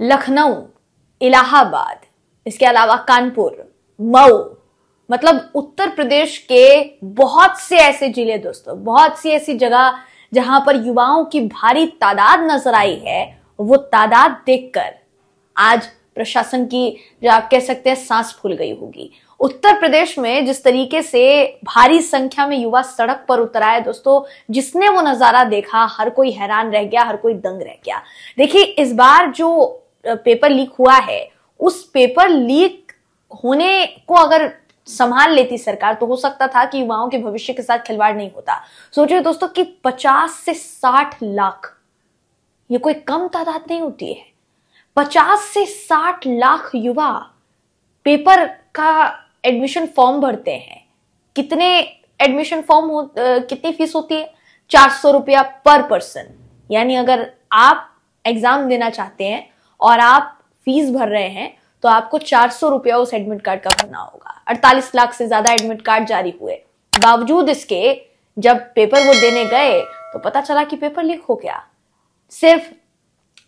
लखनऊ इलाहाबाद इसके अलावा कानपुर मऊ मतलब उत्तर प्रदेश के बहुत से ऐसे जिले दोस्तों बहुत सी ऐसी जगह जहां पर युवाओं की भारी तादाद नजर आई है वो तादाद देखकर आज प्रशासन की जो आप कह सकते हैं सांस फूल गई होगी उत्तर प्रदेश में जिस तरीके से भारी संख्या में युवा सड़क पर उतर आए दोस्तों जिसने वो नजारा देखा हर कोई हैरान रह गया हर कोई दंग रह गया देखिए इस बार जो पेपर लीक हुआ है उस पेपर लीक होने को अगर संभाल लेती सरकार तो हो सकता था कि युवाओं के भविष्य के साथ खिलवाड़ नहीं होता सोचिए दोस्तों कि 50 से 60 लाख ये कोई कम तादाद नहीं होती है 50 से 60 लाख युवा पेपर का एडमिशन फॉर्म भरते हैं कितने एडमिशन फॉर्म हो कितनी फीस होती है चार सौ रुपया पर पर्सन यानी अगर आप एग्जाम देना चाहते हैं और आप फीस भर रहे हैं तो आपको चार सौ रुपया उस एडमिट कार्ड का भरना होगा अड़तालीस लाख से ज्यादा एडमिट कार्ड जारी हुए बावजूद इसके जब पेपर वो देने गए तो पता चला कि पेपर लीक हो गया सिर्फ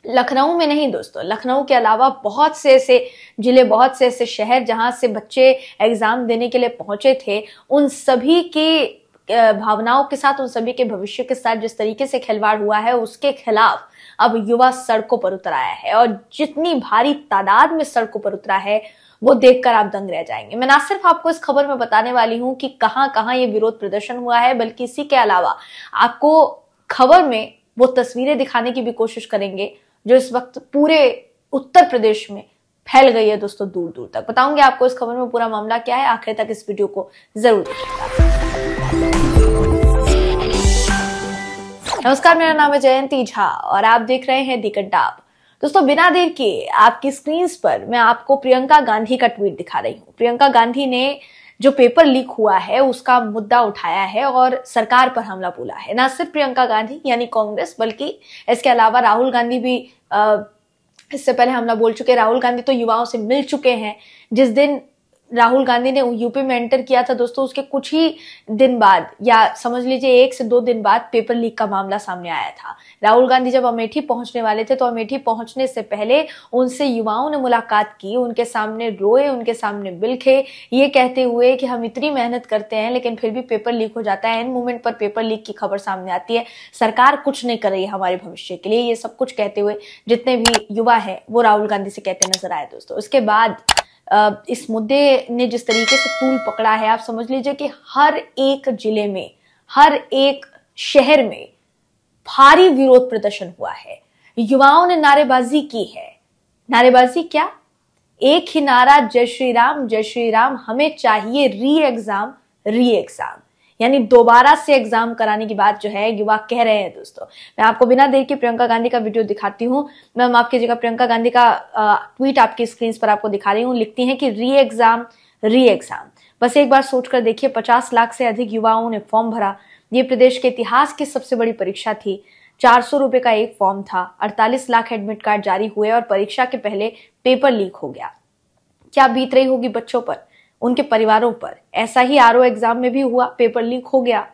लखनऊ में नहीं दोस्तों लखनऊ के अलावा बहुत से ऐसे जिले बहुत से ऐसे शहर जहां से बच्चे एग्जाम देने के लिए पहुंचे थे उन सभी के भावनाओं के साथ उन सभी के भविष्य के साथ जिस तरीके से खिलवाड़ हुआ है उसके खिलाफ अब युवा सड़कों पर उतर आया है और जितनी भारी तादाद में सड़कों पर उतरा है वो देखकर आप दंग रह जाएंगे मैं ना सिर्फ आपको इस खबर में बताने वाली हूं कि कहां कहां ये विरोध प्रदर्शन हुआ है बल्कि इसी के अलावा आपको खबर में वो तस्वीरें दिखाने की भी कोशिश करेंगे जो इस वक्त पूरे उत्तर प्रदेश में फैल गई है दोस्तों दूर दूर तक बताऊंगी आपको इस खबर में पूरा मामला क्या है आखिर तक इस वीडियो को जरूर देखिएगा नमस्कार मेरा नाम है जयंती झा और आप देख रहे हैं दी दोस्तों बिना देर के आपकी स्क्रीन पर मैं आपको प्रियंका गांधी का ट्वीट दिखा रही हूँ प्रियंका गांधी ने जो पेपर लीक हुआ है उसका मुद्दा उठाया है और सरकार पर हमला बोला है ना सिर्फ प्रियंका गांधी यानी कांग्रेस बल्कि इसके अलावा राहुल गांधी भी आ, इससे पहले हमला बोल चुके राहुल गांधी तो युवाओं से मिल चुके हैं जिस दिन राहुल गांधी ने यूपी में एंटर किया था दोस्तों उसके कुछ ही दिन बाद या समझ लीजिए एक से दो दिन बाद पेपर लीक का मामला सामने आया था राहुल गांधी जब अमेठी पहुंचने वाले थे तो अमेठी पहुंचने से पहले उनसे युवाओं ने मुलाकात की उनके सामने रोए उनके सामने बिलखे ये कहते हुए कि हम इतनी मेहनत करते हैं लेकिन फिर भी पेपर लीक हो जाता है एन मोमेंट पर पेपर लीक की खबर सामने आती है सरकार कुछ नहीं कर रही हमारे भविष्य के लिए ये सब कुछ कहते हुए जितने भी युवा है वो राहुल गांधी से कहते नजर आए दोस्तों उसके बाद इस मुद्दे ने जिस तरीके से तूल पकड़ा है आप समझ लीजिए कि हर एक जिले में हर एक शहर में भारी विरोध प्रदर्शन हुआ है युवाओं ने नारेबाजी की है नारेबाजी क्या एक ही नारा जय श्री राम जय श्री राम हमें चाहिए री एग्जाम री एग्जाम यानी दोबारा से एग्जाम कराने की बात जो है युवा कह रहे हैं दोस्तों मैं आपको बिना देर के प्रियंका गांधी का वीडियो दिखाती हूँ मैम आपकी जगह प्रियंका गांधी का ट्वीट आपकी स्क्रीन पर आपको दिखा रही हूँ लिखती है कि री एग्जाम री एग्जाम बस एक बार सोचकर देखिए पचास लाख से अधिक युवाओं ने फॉर्म भरा ये प्रदेश के इतिहास की सबसे बड़ी परीक्षा थी चार सौ रुपए का एक फॉर्म था अड़तालीस लाख एडमिट कार्ड जारी हुए और परीक्षा के पहले पेपर लीक हो गया क्या बीत रही होगी बच्चों पर उनके परिवारों पर ऐसा ही आर एग्जाम में भी हुआ पेपर लीक हो गया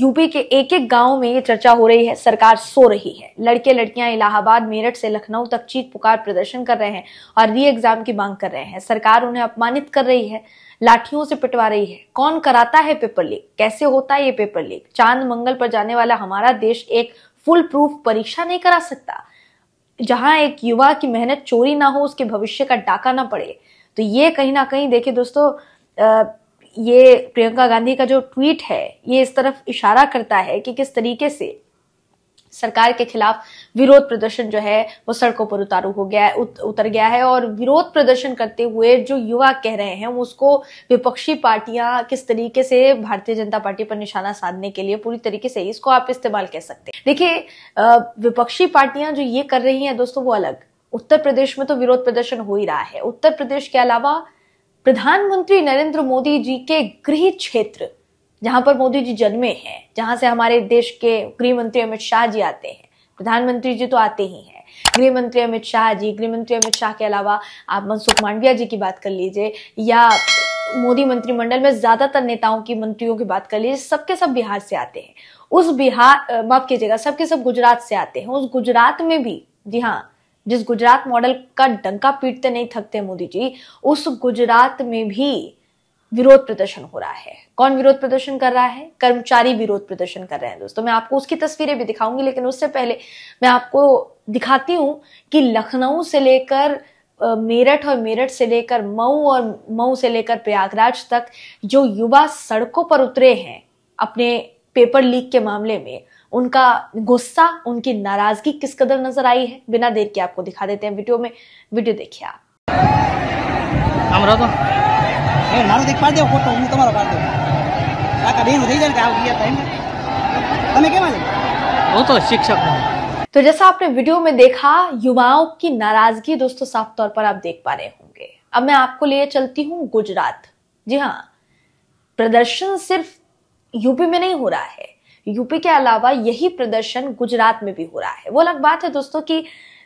यूपी के एक एक गांव में ये चर्चा हो रही है सरकार सो रही है लड़के लड़कियां इलाहाबाद मेरठ से लखनऊ तक चीख पुकार प्रदर्शन कर रहे हैं और री एग्जाम की मांग कर रहे हैं सरकार उन्हें अपमानित कर रही है लाठियों से पिटवा रही है कौन कराता है पेपर लीक कैसे होता है ये पेपर लीक चांद मंगल पर जाने वाला हमारा देश एक फुल प्रूफ परीक्षा नहीं करा सकता जहां एक युवा की मेहनत चोरी ना हो उसके भविष्य का डाका ना पड़े तो ये कहीं ना कहीं देखिए दोस्तों ये प्रियंका गांधी का जो ट्वीट है ये इस तरफ इशारा करता है कि किस तरीके से सरकार के खिलाफ विरोध प्रदर्शन जो है वो सड़कों पर उतारू हो गया उत, उतर गया है और विरोध प्रदर्शन करते हुए जो युवा कह रहे हैं उसको विपक्षी पार्टियां किस तरीके से भारतीय जनता पार्टी पर निशाना साधने के लिए पूरी तरीके से इसको आप इस्तेमाल कह सकते हैं देखिए विपक्षी पार्टियां जो ये कर रही हैं दोस्तों वो अलग उत्तर प्रदेश में तो विरोध प्रदर्शन हो ही रहा है उत्तर प्रदेश के अलावा प्रधानमंत्री नरेंद्र मोदी जी के गृह क्षेत्र जहां पर मोदी जी जन्मे हैं जहां से हमारे देश के गृह मंत्री अमित शाह जी आते हैं प्रधानमंत्री जी तो आते ही हैं गृह मंत्री अमित शाह जी गृह मंत्री अमित शाह के अलावा आप मनसुख मांडविया जी की बात कर लीजिए या मोदी मंत्रिमंडल में ज्यादातर नेताओं की मंत्रियों की बात कर लीजिए सबके सब बिहार से आते हैं उस बिहार माफ कीजिएगा सबके सब गुजरात से आते हैं उस गुजरात में भी जी हाँ जिस गुजरात मॉडल का डंका पीटते नहीं थकते मोदी जी उस गुजरात में भी विरोध प्रदर्शन हो रहा है कौन विरोध प्रदर्शन कर रहा है कर्मचारी विरोध प्रदर्शन कर रहे हैं दोस्तों मैं आपको उसकी तस्वीरें भी दिखाऊंगी लेकिन उससे पहले मैं आपको दिखाती हूं कि लखनऊ से लेकर मेरठ और मेरठ से लेकर मऊ और मऊ से लेकर प्रयागराज तक जो युवा सड़कों पर उतरे हैं अपने पेपर लीक के मामले में उनका गुस्सा उनकी नाराजगी किस कदर नजर आई है बिना देर के आपको दिखा देते हैं वीडियो में वीडियो देखिए आप तो शिक्षक तो जैसा आपने वीडियो में देखा युवाओं की नाराजगी दोस्तों साफ तौर पर आप देख पा रहे होंगे अब मैं आपको लिए चलती हूँ गुजरात जी हाँ प्रदर्शन सिर्फ यूपी में नहीं हो रहा है यूपी के अलावा यही प्रदर्शन गुजरात में भी हो रहा है वो अलग बात है दोस्तों की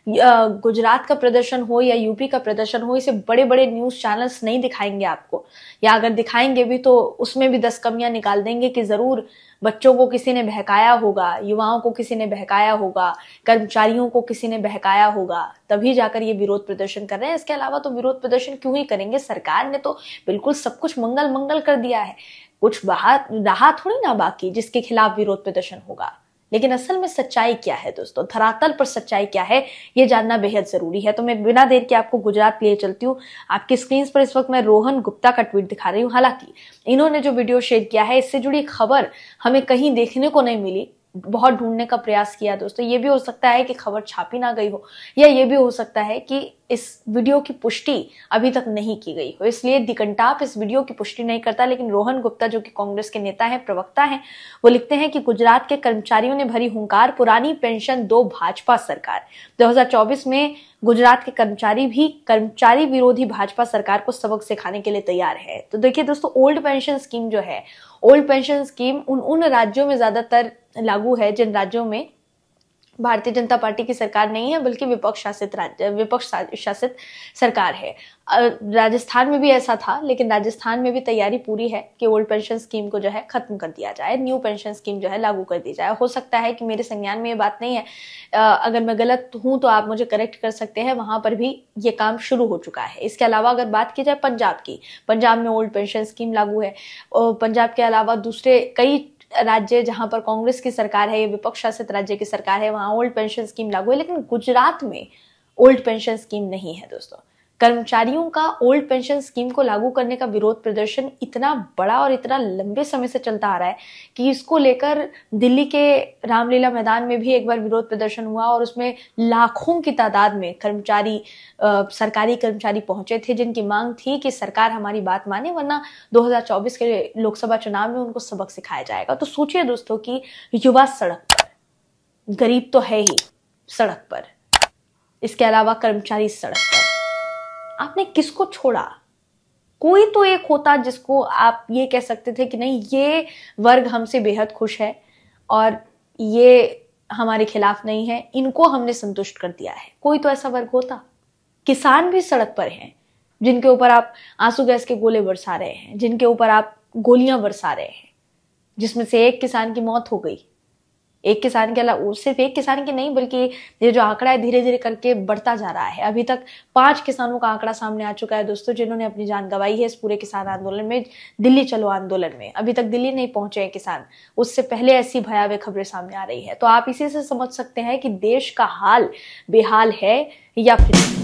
गुजरात का प्रदर्शन हो या यूपी का प्रदर्शन हो इसे बड़े बड़े न्यूज चैनल्स नहीं दिखाएंगे आपको या अगर दिखाएंगे भी तो उसमें भी दस कमियां निकाल देंगे कि जरूर बच्चों को किसी ने बहकाया होगा युवाओं को किसी ने बहकाया होगा कर्मचारियों को किसी ने बहकाया होगा तभी जाकर ये विरोध प्रदर्शन कर रहे हैं इसके अलावा तो विरोध प्रदर्शन क्यों ही करेंगे सरकार ने तो बिल्कुल सब कुछ मंगल मंगल कर दिया है कुछ बाहर रहा थोड़ी ना बाकी जिसके खिलाफ विरोध प्रदर्शन होगा लेकिन असल में सच्चाई क्या है दोस्तों धरातल पर सच्चाई क्या है ये जानना बेहद जरूरी है तो मैं बिना देर के आपको गुजरात लिए चलती हूँ आपकी स्क्रीन पर इस वक्त मैं रोहन गुप्ता का ट्वीट दिखा रही हूँ हालांकि इन्होंने जो वीडियो शेयर किया है इससे जुड़ी खबर हमें कहीं देखने को नहीं मिली बहुत ढूंढने का प्रयास किया दोस्तों ये भी हो सकता है कि खबर छापी ना गई हो या ये भी हो सकता है कि इस वीडियो की पुष्टि अभी तक नहीं की गई हो इसलिए दिकंटाप इस वीडियो की पुष्टि नहीं करता लेकिन रोहन गुप्ता जो कि कांग्रेस के नेता हैं प्रवक्ता हैं वो लिखते हैं कि गुजरात के कर्मचारियों ने भरी हुंकार पुरानी पेंशन दो भाजपा सरकार 2024 में गुजरात के कर्मचारी भी कर्मचारी विरोधी भाजपा सरकार को सबक सिखाने के लिए तैयार है तो देखिए दोस्तों ओल्ड पेंशन स्कीम जो है ओल्ड पेंशन स्कीम उन उन राज्यों में ज्यादातर लागू है जिन राज्यों में भारतीय जनता पार्टी की सरकार नहीं है बल्कि विपक्ष शासित राज्य विपक्ष शासित सरकार है राजस्थान में भी ऐसा था लेकिन राजस्थान में भी तैयारी पूरी है कि ओल्ड पेंशन स्कीम को जो है खत्म कर दिया जाए न्यू पेंशन स्कीम जो है लागू कर दी जाए हो सकता है कि मेरे संज्ञान में ये बात नहीं है अगर मैं गलत हूं तो आप मुझे करेक्ट कर सकते हैं वहां पर भी ये काम शुरू हो चुका है इसके अलावा अगर बात की जाए पंजाब की पंजाब में ओल्ड पेंशन स्कीम लागू है पंजाब के अलावा दूसरे कई राज्य जहां पर कांग्रेस की सरकार है या विपक्ष शासित राज्य की सरकार है वहां ओल्ड पेंशन स्कीम लागू है लेकिन गुजरात में ओल्ड पेंशन स्कीम नहीं है दोस्तों कर्मचारियों का ओल्ड पेंशन स्कीम को लागू करने का विरोध प्रदर्शन इतना बड़ा और इतना लंबे समय से चलता आ रहा है कि इसको लेकर दिल्ली के रामलीला मैदान में भी एक बार विरोध प्रदर्शन हुआ और उसमें लाखों की तादाद में कर्मचारी आ, सरकारी कर्मचारी पहुंचे थे जिनकी मांग थी कि सरकार हमारी बात माने वरना 2024 के लोकसभा चुनाव में उनको सबक सिखाया जाएगा तो सोचिए दोस्तों की युवा सड़क पर गरीब तो है ही सड़क पर इसके अलावा कर्मचारी सड़क पर आपने किसको छोड़ा कोई तो एक होता जिसको आप ये कह सकते थे कि नहीं ये वर्ग हमसे बेहद खुश है और ये हमारे खिलाफ नहीं है इनको हमने संतुष्ट कर दिया है कोई तो ऐसा वर्ग होता किसान भी सड़क पर हैं जिनके ऊपर आप आंसू गैस के गोले बरसा रहे हैं जिनके ऊपर आप गोलियां बरसा रहे हैं जिसमें से एक किसान की मौत हो गई एक किसान के अलावा सिर्फ एक किसान की नहीं बल्कि ये जो आंकड़ा है धीरे धीरे करके बढ़ता जा रहा है अभी तक पांच किसानों का आंकड़ा सामने आ चुका है दोस्तों जिन्होंने अपनी जान गंवाई है इस पूरे किसान आंदोलन में दिल्ली चलो आंदोलन में अभी तक दिल्ली नहीं पहुंचे हैं किसान उससे पहले ऐसी भयावह खबरें सामने आ रही है तो आप इसी से समझ सकते हैं कि देश का हाल बेहाल है या फिर